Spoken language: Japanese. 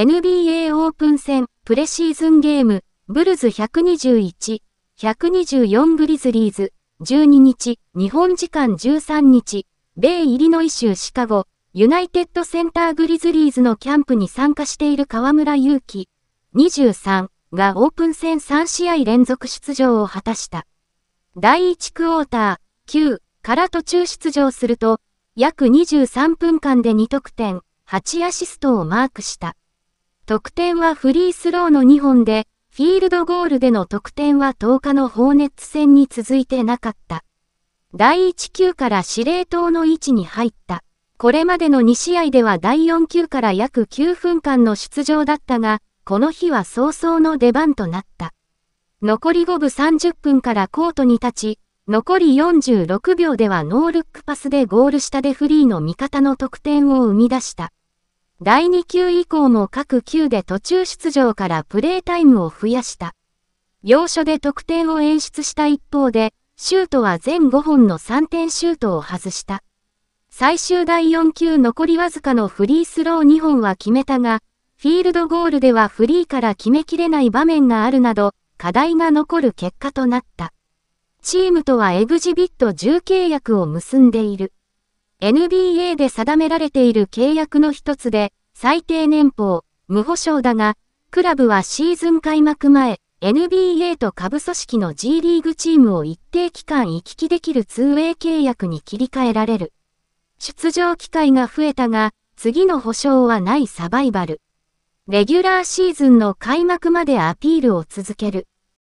NBA オープン戦プレシーズンゲームブルズ121、124グリズリーズ12日、日本時間13日、米イリノイ州シカゴ、ユナイテッドセンターグリズリーズのキャンプに参加している河村祐希23がオープン戦3試合連続出場を果たした。第1クォーター9から途中出場すると、約23分間で2得点、8アシストをマークした。得点はフリースローの2本で、フィールドゴールでの得点は10日の放熱戦に続いてなかった。第1球から司令塔の位置に入った。これまでの2試合では第4球から約9分間の出場だったが、この日は早々の出番となった。残り5分30分からコートに立ち、残り46秒ではノールックパスでゴール下でフリーの味方の得点を生み出した。第2級以降も各級で途中出場からプレータイムを増やした。要所で得点を演出した一方で、シュートは全5本の3点シュートを外した。最終第4級残りわずかのフリースロー2本は決めたが、フィールドゴールではフリーから決めきれない場面があるなど、課題が残る結果となった。チームとはエグジビット10契約を結んでいる。NBA で定められている契約の一つで、最低年俸、無保証だが、クラブはシーズン開幕前、NBA と下部組織の G リーグチームを一定期間行き来できる 2way 契約に切り替えられる。出場機会が増えたが、次の保証はないサバイバル。レギュラーシーズンの開幕までアピールを続ける。